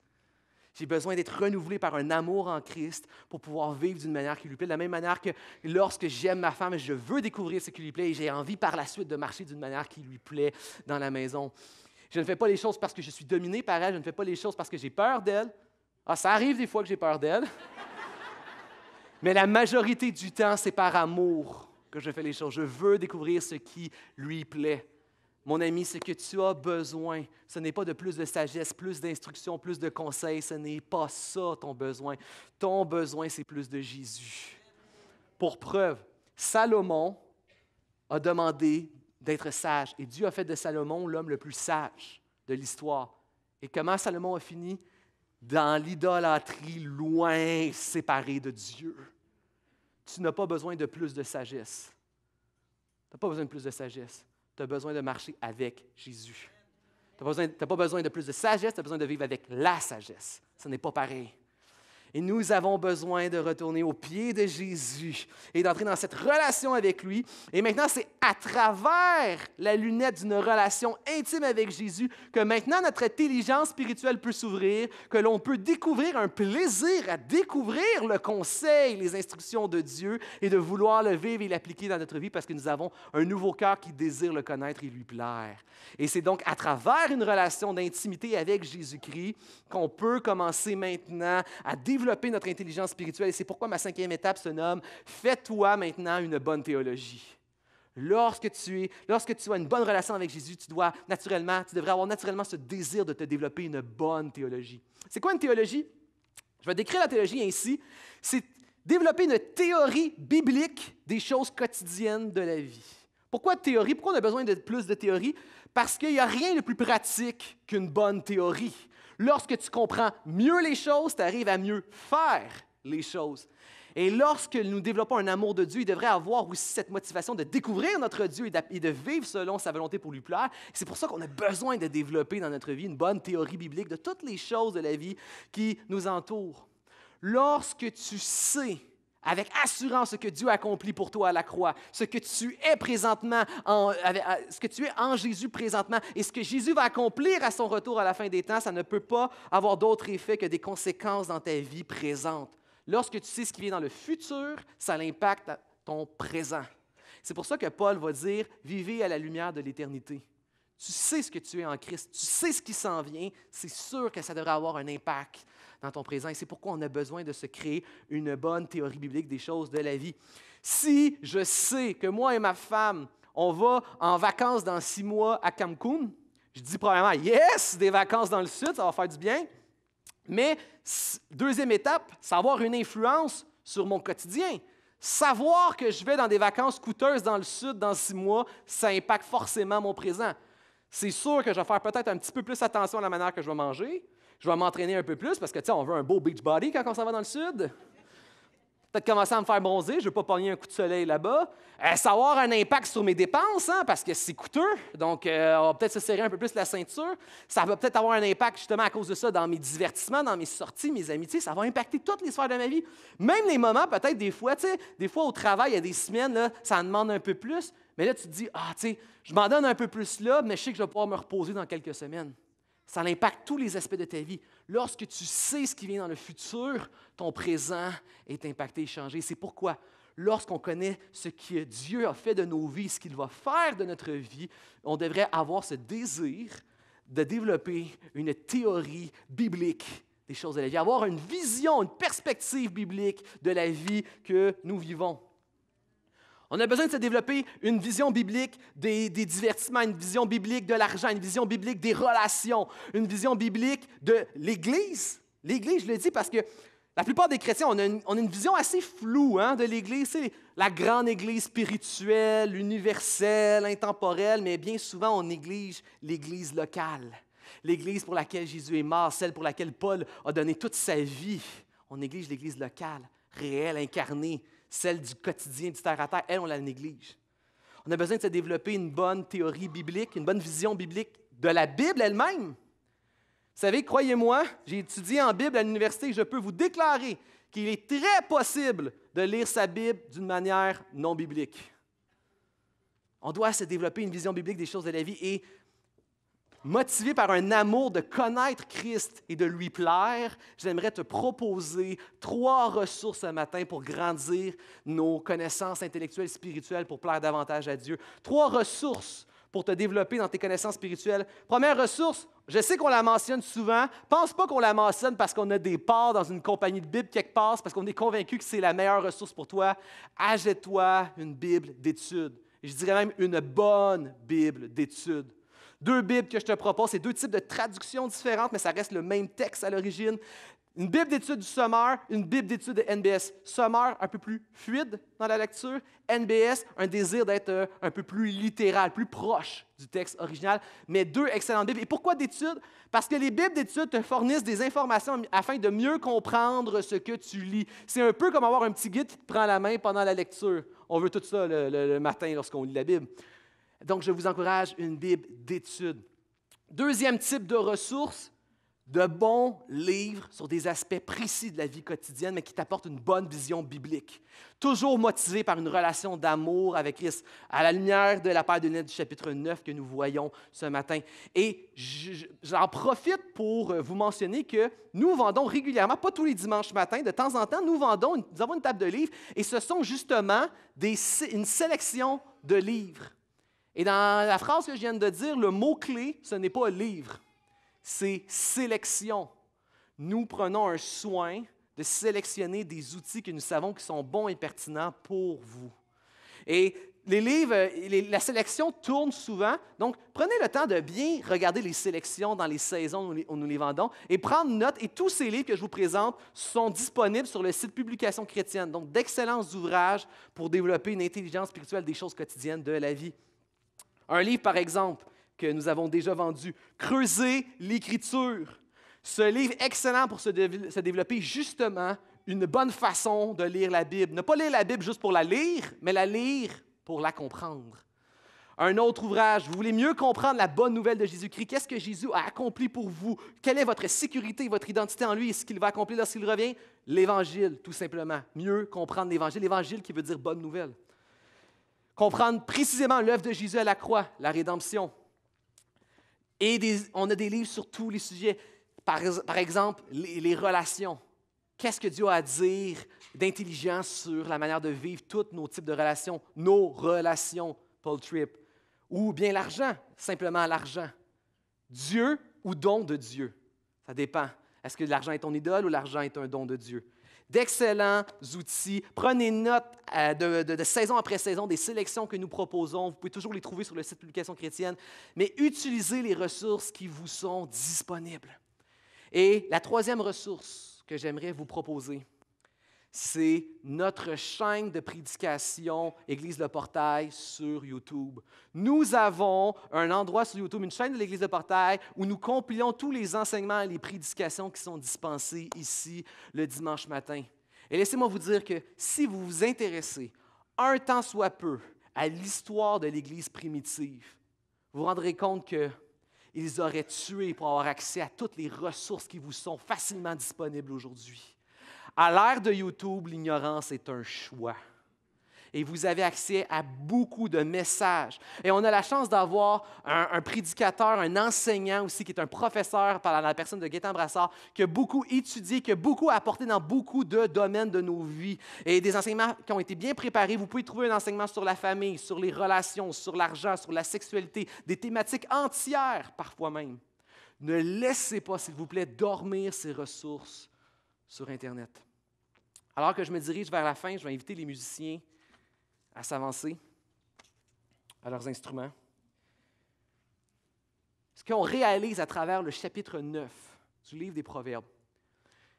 J'ai besoin d'être renouvelé par un amour en Christ pour pouvoir vivre d'une manière qui lui plaît. De la même manière que lorsque j'aime ma femme, je veux découvrir ce qui lui plaît et j'ai envie par la suite de marcher d'une manière qui lui plaît dans la maison. Je ne fais pas les choses parce que je suis dominé par elle. Je ne fais pas les choses parce que j'ai peur d'elle. Ah, ça arrive des fois que j'ai peur d'elle. *laughs* Mais la majorité du temps, c'est par amour que je fais les choses. Je veux découvrir ce qui lui plaît. Mon ami, ce que tu as besoin, ce n'est pas de plus de sagesse, plus d'instruction, plus de conseils. Ce n'est pas ça ton besoin. Ton besoin, c'est plus de Jésus. Pour preuve, Salomon a demandé d'être sage. Et Dieu a fait de Salomon l'homme le plus sage de l'histoire. Et comment Salomon a fini Dans l'idolâtrie, loin, séparé de Dieu. Tu n'as pas besoin de plus de sagesse. Tu n'as pas besoin de plus de sagesse. Tu as besoin de marcher avec Jésus. Tu n'as pas besoin de plus de sagesse, tu as besoin de vivre avec la sagesse. Ce n'est pas pareil. Et nous avons besoin de retourner au pied de Jésus et d'entrer dans cette relation avec lui. Et maintenant, c'est à travers la lunette d'une relation intime avec Jésus que maintenant notre intelligence spirituelle peut s'ouvrir, que l'on peut découvrir un plaisir à découvrir le conseil, les instructions de Dieu et de vouloir le vivre et l'appliquer dans notre vie parce que nous avons un nouveau cœur qui désire le connaître et lui plaire. Et c'est donc à travers une relation d'intimité avec Jésus-Christ qu'on peut commencer maintenant à découvrir développer notre intelligence spirituelle. Et c'est pourquoi ma cinquième étape se nomme Fais-toi maintenant une bonne théologie. Lorsque tu, es, lorsque tu as une bonne relation avec Jésus, tu dois naturellement, tu devrais avoir naturellement ce désir de te développer une bonne théologie. C'est quoi une théologie? Je vais décrire la théologie ainsi. C'est développer une théorie biblique des choses quotidiennes de la vie. Pourquoi théorie? Pourquoi on a besoin de plus de théorie? Parce qu'il n'y a rien de plus pratique qu'une bonne théorie. Lorsque tu comprends mieux les choses, tu arrives à mieux faire les choses. Et lorsque nous développons un amour de Dieu, il devrait avoir aussi cette motivation de découvrir notre Dieu et de vivre selon sa volonté pour lui plaire. C'est pour ça qu'on a besoin de développer dans notre vie une bonne théorie biblique de toutes les choses de la vie qui nous entourent. Lorsque tu sais avec assurance ce que Dieu accomplit pour toi à la croix, ce que tu es présentement, en, euh, ce que tu es en Jésus présentement et ce que Jésus va accomplir à son retour à la fin des temps, ça ne peut pas avoir d'autre effet que des conséquences dans ta vie présente. Lorsque tu sais ce qui vient dans le futur, ça impacte ton présent. C'est pour ça que Paul va dire, vivez à la lumière de l'éternité. Tu sais ce que tu es en Christ, tu sais ce qui s'en vient, c'est sûr que ça devrait avoir un impact dans ton présent. Et c'est pourquoi on a besoin de se créer une bonne théorie biblique des choses de la vie. Si je sais que moi et ma femme, on va en vacances dans six mois à Cancun, je dis probablement, yes, des vacances dans le sud, ça va faire du bien. Mais deuxième étape, savoir une influence sur mon quotidien. Savoir que je vais dans des vacances coûteuses dans le sud dans six mois, ça impacte forcément mon présent. C'est sûr que je vais faire peut-être un petit peu plus attention à la manière que je vais manger je vais m'entraîner un peu plus parce que, tu sais, on veut un beau beach body quand on s'en va dans le sud. Peut-être commencer à me faire bronzer, je ne vais pas pogner un coup de soleil là-bas. Euh, ça va avoir un impact sur mes dépenses, hein, parce que c'est coûteux. Donc, euh, on va peut-être se serrer un peu plus la ceinture. Ça va peut-être avoir un impact justement à cause de ça dans mes divertissements, dans mes sorties, mes amitiés. Ça va impacter toutes les sphères de ma vie. Même les moments, peut-être des fois, tu sais, des fois au travail, il y a des semaines, ça en demande un peu plus. Mais là, tu te dis, ah, tu sais, je m'en donne un peu plus là, mais je sais que je vais pouvoir me reposer dans quelques semaines. Ça impacte tous les aspects de ta vie. Lorsque tu sais ce qui vient dans le futur, ton présent est impacté et changé. C'est pourquoi, lorsqu'on connaît ce que Dieu a fait de nos vies, ce qu'il va faire de notre vie, on devrait avoir ce désir de développer une théorie biblique des choses de la vie, avoir une vision, une perspective biblique de la vie que nous vivons. On a besoin de se développer une vision biblique des, divertissements, une vision biblique de l'argent, une vision biblique des relations, une vision biblique de l'Église. L'Église, je le dis parce que la plupart des chrétiens, on a une, vision assez floue hein, de l'Église. C'est la grande Église spirituelle, universelle, intemporelle, mais bien souvent, on néglige l'Église locale, l'Église pour laquelle Jésus est mort, celle pour laquelle Paul a donné toute sa vie. On néglige l'Église locale, réelle, incarnée, celle du quotidien, du terre à terre, elle, on la néglige. On a besoin de se développer une bonne théorie biblique, une bonne vision biblique de la Bible elle-même. Vous savez, croyez-moi, j'ai étudié en Bible à l'université, et je peux vous déclarer qu'il est très possible de lire sa Bible d'une manière non biblique. On doit se développer une vision biblique des choses de la vie et motivé par un amour de connaître Christ et de lui plaire, j'aimerais te proposer trois ressources ce matin pour grandir nos connaissances intellectuelles et spirituelles pour plaire davantage à Dieu. Trois ressources pour te développer dans tes connaissances spirituelles. Première ressource, je sais qu'on la mentionne souvent. Pense pas qu'on la mentionne parce qu'on a des parts dans une compagnie de Bible quelque part, parce qu'on est convaincu que c'est la meilleure ressource pour toi. Achète-toi une Bible d'études. Je dirais même une bonne Bible d'études. Deux Bibles que je te propose, c'est deux types de traductions différentes, mais ça reste le même texte à l'origine. Une Bible d'étude du sommaire, une Bible d'étude de NBS. Sommaire, un peu plus fluide dans la lecture. NBS, un désir d'être euh, un peu plus littéral, plus proche du texte original. Mais deux excellentes Bibles. Et pourquoi d'études? Parce que les Bibles d'études te fournissent des informations afin de mieux comprendre ce que tu lis. C'est un peu comme avoir un petit guide qui te prend la main pendant la lecture. On veut tout ça le matin lorsqu'on lit la Bible. Donc, je vous encourage une Bible d'étude. Deuxième type de ressources, de bons livres sur des aspects précis de la vie quotidienne, mais qui t'apportent une bonne vision biblique. Toujours motivé par une relation d'amour avec Christ, à la lumière de la paire de lunettes du chapitre 9 que nous voyons ce matin. Et j'en profite pour euh, vous mentionner que nous vendons régulièrement, pas tous les dimanches matin, de temps en temps, nous vendons, nous avons une table de livres, et ce sont justement une sélection de livres et dans la phrase que je viens de dire, le mot-clé, ce n'est pas livre, c'est sélection. Nous prenons un soin de sélectionner des outils que nous savons qui sont bons et pertinents pour vous. Et les livres, la sélection tourne souvent. Donc, prenez le temps de bien regarder les sélections dans les saisons où, nous les vendons et prendre note. Et tous ces livres que je vous présente sont disponibles sur le site Publication chrétienne. Donc, d'excellents ouvrages pour développer une intelligence spirituelle des choses quotidiennes de la vie. Un livre, par exemple, que nous avons déjà vendu, Creuser l'écriture. Ce livre excellent pour se, développer justement une bonne façon de lire la Bible. Ne pas lire la Bible juste pour la lire, mais la lire pour la comprendre. Un autre ouvrage, vous voulez mieux comprendre la bonne nouvelle de Jésus-Christ. Qu'est-ce que Jésus a accompli pour vous? Quelle est votre sécurité, votre identité en lui et ce qu'il va accomplir lorsqu'il revient? L'Évangile, tout simplement. Mieux comprendre l'Évangile. L'Évangile qui veut dire bonne nouvelle comprendre précisément l'œuvre de Jésus à la croix, la rédemption. Et on a des livres sur tous les sujets. Par, exemple, les, relations. Qu'est-ce que Dieu a à dire d'intelligence sur la manière de vivre tous nos types de relations, nos relations, Paul Tripp. Ou bien l'argent, simplement l'argent. Dieu ou don de Dieu. Ça dépend. Est-ce que l'argent est ton idole ou l'argent est un don de Dieu? d'excellents outils. Prenez note euh, de, de, saison après saison des sélections que nous proposons. Vous pouvez toujours les trouver sur le site Publication chrétienne, mais utilisez les ressources qui vous sont disponibles. Et la troisième ressource que j'aimerais vous proposer, c'est notre chaîne de prédication Église Le Portail sur YouTube. Nous avons un endroit sur YouTube, une chaîne de l'Église de Portail, où nous compilons tous les enseignements et les prédications qui sont dispensés ici le dimanche matin. Et laissez-moi vous dire que si vous vous intéressez un temps soit peu à l'histoire de l'Église primitive, vous vous rendrez compte que ils auraient tué pour avoir accès à toutes les ressources qui vous sont facilement disponibles aujourd'hui. À l'ère de YouTube, l'ignorance est un choix. Et vous avez accès à beaucoup de messages. Et on a la chance d'avoir un, prédicateur, un enseignant aussi, qui est un professeur par la personne de Gaétan Brassard, qui a beaucoup étudié, qui a beaucoup apporté dans beaucoup de domaines de nos vies. Et des enseignements qui ont été bien préparés. Vous pouvez trouver un enseignement sur la famille, sur les relations, sur l'argent, sur la sexualité, des thématiques entières parfois même. Ne laissez pas, s'il vous plaît, dormir ces ressources sur Internet. Alors que je me dirige vers la fin, je vais inviter les musiciens à s'avancer à leurs instruments. Ce qu'on réalise à travers le chapitre 9 du livre des Proverbes,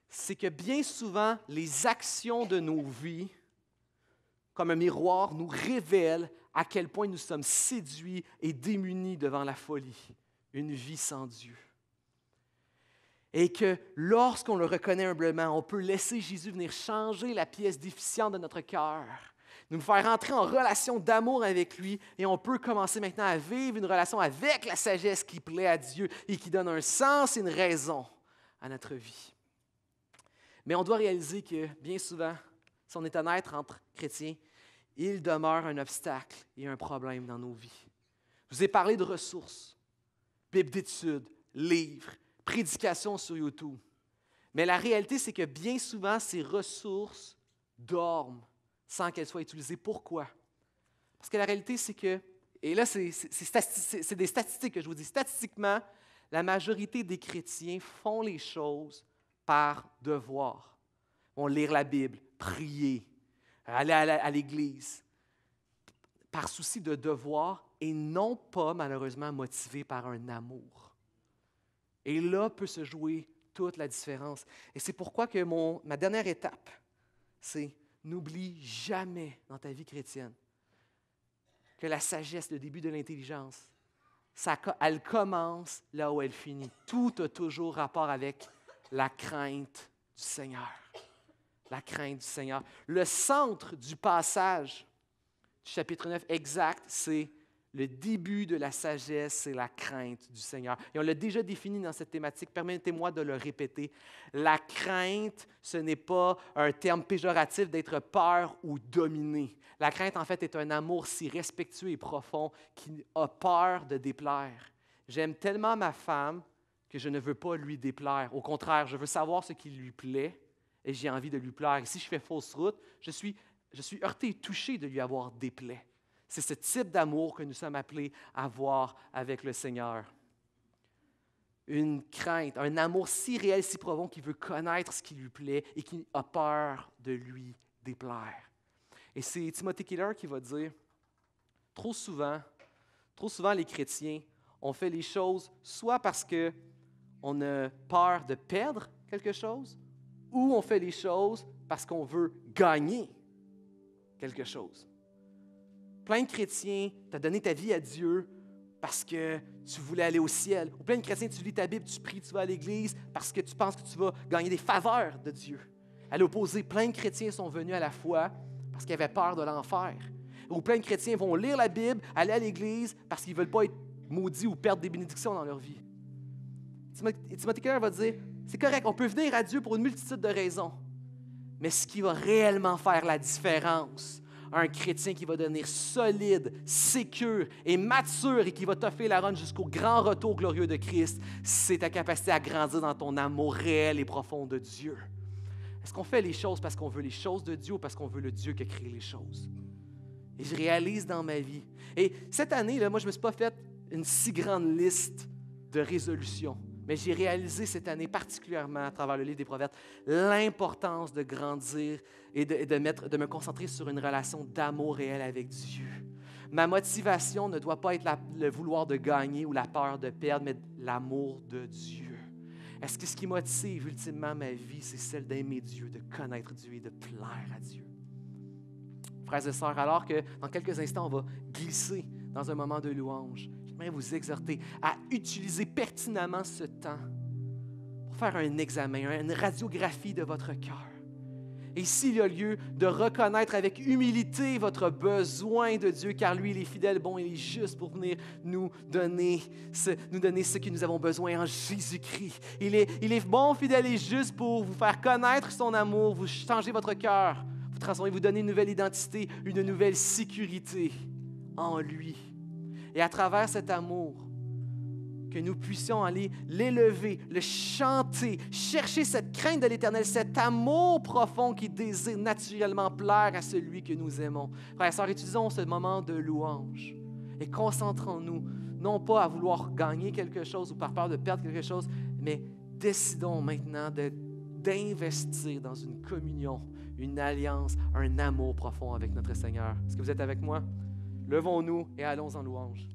c'est que bien souvent, les actions de nos vies, comme un miroir, nous révèlent à quel point nous sommes séduits et démunis devant la folie, une vie sans Dieu. Et que lorsqu'on le reconnaît humblement, on peut laisser Jésus venir changer la pièce déficiente de notre cœur, nous faire entrer en relation d'amour avec lui, et on peut commencer maintenant à vivre une relation avec la sagesse qui plaît à Dieu et qui donne un sens et une raison à notre vie. Mais on doit réaliser que bien souvent, si on est entre chrétiens, il demeure un obstacle et un problème dans nos vies. Je vous ai parlé de ressources, Bible d'études, livres, Prédication sur YouTube. Mais la réalité, c'est que bien souvent, ces ressources dorment sans qu'elles soient utilisées. Pourquoi? Parce que la réalité, c'est que, et là, c'est des statistiques que je vous dis, statistiquement, la majorité des chrétiens font les choses par devoir. On lire la Bible, prier, aller à l'église, par souci de devoir et non pas, malheureusement, motivé par un amour. Et là peut se jouer toute la différence. Et c'est pourquoi que mon, ma dernière étape, c'est n'oublie jamais dans ta vie chrétienne que la sagesse, le début de l'intelligence, ça, elle commence là où elle finit. Tout a toujours rapport avec la crainte du Seigneur. La crainte du Seigneur. Le centre du passage du chapitre 9 exact, c'est le début de la sagesse, c'est la crainte du Seigneur. Et on l'a déjà défini dans cette thématique, permettez-moi de le répéter. La crainte, ce n'est pas un terme péjoratif d'être peur ou dominé. La crainte, en fait, est un amour si respectueux et profond qui a peur de déplaire. J'aime tellement ma femme que je ne veux pas lui déplaire. Au contraire, je veux savoir ce qui lui plaît et j'ai envie de lui plaire. Et si je fais fausse route, je suis, heurté et touché de lui avoir déplaît. C'est ce type d'amour que nous sommes appelés à avoir avec le Seigneur. Une crainte, un amour si réel, si profond, qui veut connaître ce qui lui plaît et qui a peur de lui déplaire. Et c'est Timothy Keller qui va dire, trop souvent, trop souvent les chrétiens, ont fait les choses soit parce que on a peur de perdre quelque chose, ou on fait les choses parce qu'on veut gagner quelque chose plein de chrétiens, tu as donné ta vie à Dieu parce que tu voulais aller au ciel. Ou plein de chrétiens, tu lis ta Bible, tu pries, tu vas à l'église parce que tu penses que tu vas gagner des faveurs de Dieu. À l'opposé, plein de chrétiens sont venus à la foi parce qu'ils avaient peur de l'enfer. Ou plein de chrétiens vont lire la Bible, aller à l'église parce qu'ils ne veulent pas être maudits ou perdre des bénédictions dans leur vie. Et Timothy Keller va dire, c'est correct, on peut venir à Dieu pour une multitude de raisons, mais ce qui va réellement faire la différence, un chrétien qui va devenir solide, sécure et mature et qui va toffer la run jusqu'au grand retour glorieux de Christ, c'est ta capacité à grandir dans ton amour réel et profond de Dieu. Est-ce qu'on fait les choses parce qu'on veut les choses de Dieu ou parce qu'on veut le Dieu qui a créé les choses? Et je réalise dans ma vie. Et cette année, moi, je ne me suis pas fait une si grande liste de résolutions. Mais j'ai réalisé cette année, particulièrement à travers le livre des Proverbes, l'importance de grandir et de, me concentrer sur une relation d'amour réel avec Dieu. Ma motivation ne doit pas être le vouloir de gagner ou la peur de perdre, mais l'amour de Dieu. Est-ce que ce qui motive ultimement ma vie, c'est celle d'aimer Dieu, de connaître Dieu et de plaire à Dieu? Frères et sœurs, alors que dans quelques instants, on va glisser dans un moment de louange, vous exhorter à utiliser pertinemment ce temps pour faire un examen, une radiographie de votre cœur. Et s'il y a lieu de reconnaître avec humilité votre besoin de Dieu, car lui, il est fidèle, bon, il est juste pour venir nous donner ce, nous donner ce que nous avons besoin en Jésus-Christ. Il est, il est bon, fidèle et juste pour vous faire connaître son amour, vous changer votre cœur, vous transformer, vous donner une nouvelle identité, une nouvelle sécurité en lui et à travers cet amour, que nous puissions aller l'élever, le chanter, chercher cette crainte de l'Éternel, cet amour profond qui désire naturellement plaire à celui que nous aimons. Frères et sœurs, utilisons ce moment de louange et concentrons-nous, non pas à vouloir gagner quelque chose ou par peur de perdre quelque chose, mais décidons maintenant d'investir dans une communion, une alliance, un amour profond avec notre Seigneur. Est-ce que vous êtes avec moi? Levons-nous et allons en louange.